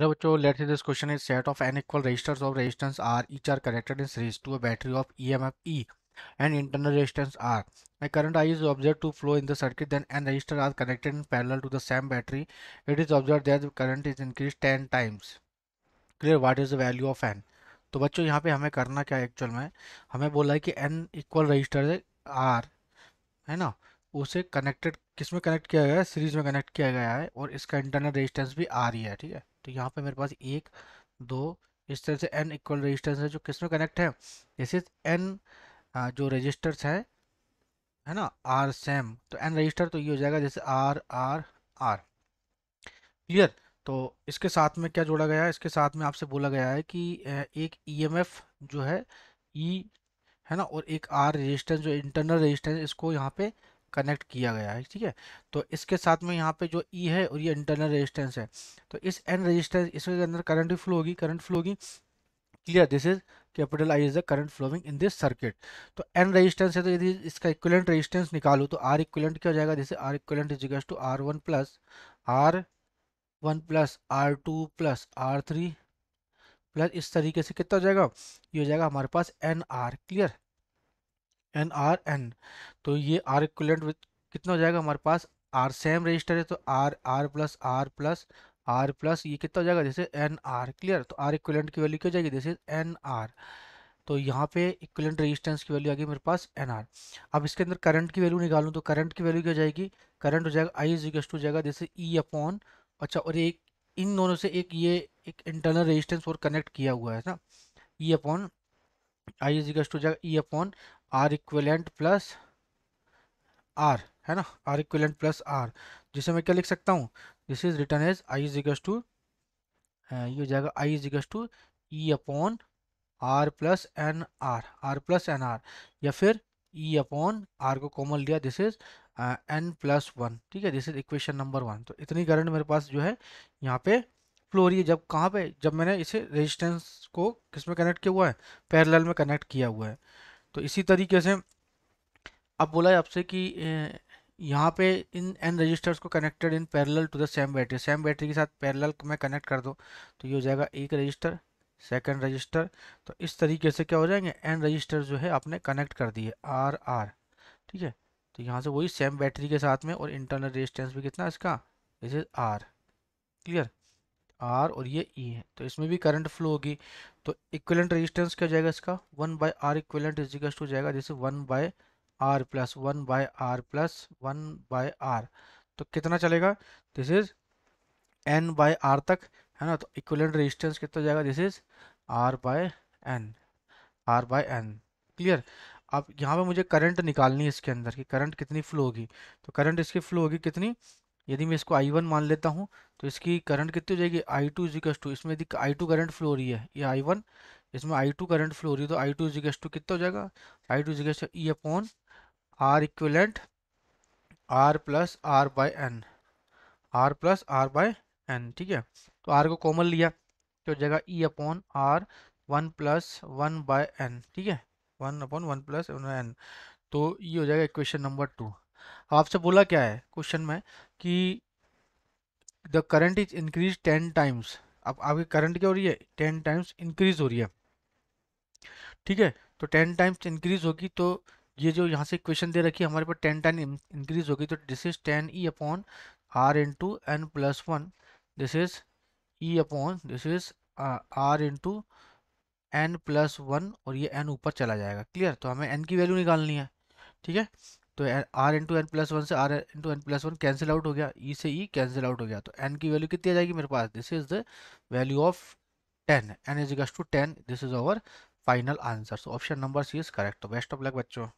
बच्चों let this question is set of N equal resistors of resistance R each are connected in series to a battery of EMF E and internal resistance R a current I is observe to flow in the circuit then N resistor are connected in parallel to the same battery it is observe that current is increase ten times clear what is the value of N तो बच्चों यहाँ पे हमें करना क्या है actual में हमें बोला है कि एन इक्वल रजिस्टर आर है ना उसे कनेक्टेड किस में कनेक्ट किया गया है सीरीज में कनेक्ट किया गया है और इसका इंटरनल रेजिस्टेंस भी आर ही है ठीक है तो यहाँ पे मेरे पास एक दो इस तरह से एन इक्वल रेजिस्टेंस है जो किस में कनेक्ट है जैसे एन जो रजिस्टर्स है है ना आर सेम तो एन रजिस्टर तो ये हो जाएगा जैसे आर आर आर क्लियर तो इसके साथ में क्या जोड़ा गया है इसके साथ में आपसे बोला गया है कि एक एफ e जो है ई e, है ना और एक आर रेजिस्टेंस जो इंटरनल रेजिस्टेंस इसको यहाँ पे कनेक्ट किया गया है ठीक है तो इसके साथ में यहाँ पे जो ई e है और ये इंटरनल रेजिस्टेंस है तो इस एन रेजिस्टेंस इसके अंदर करंट फ्लो होगी करंट फ्लो होगी clear this is capital I is the current flowing in this circuit तो एन रेजिस्टेंस है तो यदि इसका इक्वलेंट रेजिस्टेंस निकालो तो आर इक्वलेंट क्या हो जाएगा जैसे R equivalent is to R one plus R one plus R two plus R three plus इस तरीके से कितना हो जाएगा ये हो जाएगा हमारे पास N R clear N R N तो ये आर इक्वलेंट विथ कितना हो जाएगा हमारे पास आर सेम रजिस्टर है तो R R plus R plus R plus ये कितना हो जाएगा जैसे एन आर क्लियर तो आर इक्वलेंट की वैल्यू क्या हो जाएगी जैसे एन आर तो यहाँ पे इक्वलेंट रेजिस्टेंस की वैल्यू आ गई मेरे पास एन आर अब इसके अंदर करंट की वैल्यू निकालूँ तो करंट की वैल्यू क्या हो जाएगी करंट हो जाएगा आई इजिकस टू जाएगा जैसे ई e अपॉन अच्छा और एक इन दोनों से एक ये एक इंटरनल रेजिस्टेंस और कनेक्ट किया हुआ है ना ई अपॉन आई इजिकस टू जाएगा E e upon R equivalent plus R है ना आर इक्वलेंट प्लस आर जिसे मैं क्या लिख सकता हूँ this is written as I is equals to ये हो जाएगा I is equals to E upon R plus N R R plus N R या फिर ई अपॉन आर को कॉमन लिया this is N plus one ठीक है this is equation number one तो इतनी करंट मेरे पास जो है यहाँ पे फ्लो रही है जब कहाँ पे जब मैंने इसे रेजिस्टेंस को किस में कनेक्ट किया हुआ है पैरेलल में कनेक्ट किया हुआ है तो इसी तरीके से अब बोला है आपसे कि यहाँ पे इन एन रजिस्टर्स को connected in parallel to the same battery same battery के साथ पैरेलल में कनेक्ट कर दो तो ये हो जाएगा एक रजिस्टर सेकंड रजिस्टर तो इस तरीके से क्या हो जाएंगे एन रजिस्टर जो है आपने कनेक्ट कर दिए आर आर ठीक है तो यहाँ से वही सेम बैटरी के साथ में और इंटरनल रजिस्टेंस भी कितना इसका this is R clear R और ये ई e है तो इसमें भी करंट फ्लो होगी तो इक्वलेंट रेजिस्टेंस क्या हो जाएगा इसका one by R equivalent equals to जाएगा जैसे one by R plus one by R plus one by R तो कितना चलेगा this is N by R तक है ना तो इक्वलेंट रेजिस्टेंस कितना जाएगा this is R by N R by N clear अब यहाँ पे मुझे करंट निकालनी है इसके अंदर कि करंट कितनी फ्लो होगी तो करंट इसकी फ्लो होगी कितनी यदि मैं इसको आई वन मान लेता हूँ तो इसकी करंट कितनी हो जाएगी आई टू इजिकस टू इसमें यदि आई टू करंट फ्लो रही है ये आई वन इसमें आई टू करंट फ्लो रही है तो आई टू इजिकस टू कितना हो जाएगा आई टू इजिकस E upon R equivalent R plus R by N R plus R by N ठीक है तो आर को कॉमन लिया तो हो जाएगा E upon R one plus one by N ठीक है one upon one plus N तो ये हो जाएगा इक्वेशन नंबर टू तो आपसे बोला क्या है क्वेश्चन में कि the current is increase ten times अब आपकी करंट क्या हो रही है टेन टाइम्स इंक्रीज हो रही है ठीक है तो टेन टाइम्स इंक्रीज होगी तो ये जो यहाँ से क्वेश्चन दे रखी है हमारे पास टेन टाइम इंक्रीज होगी तो this is ten E upon R to N plus one this is E upon this is R into N plus one और ये एन ऊपर चला जाएगा क्लियर तो हमें एन की वैल्यू निकालनी है ठीक है तो R into N plus one से R into N plus one cancel out हो गया ई e से ई कैंसिल आउट हो गया तो एन की वैल्यू कितनी आ जाएगी मेरे पास this is the value of ten N is to ten this is our final answer so option number C is correct तो बेस्ट ऑफ लक बच्चों